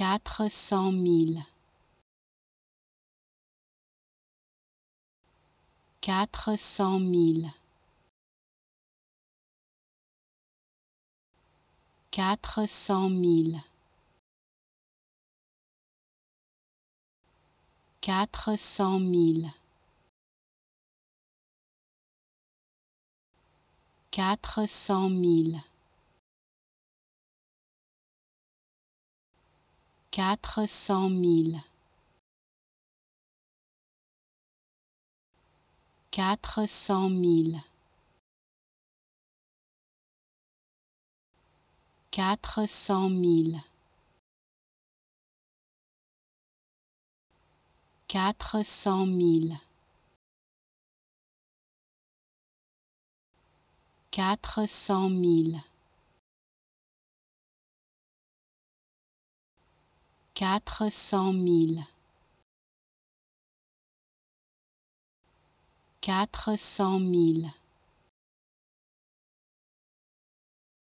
quatre cent mille. Quatre cent mille. Quatre cent mille. Quatre cent mille. Quatre cent mille. quatre cent mille quatre cent mille quatre cent mille quatre cent mille quatre cent mille quatre cent mille. Quatre cent mille.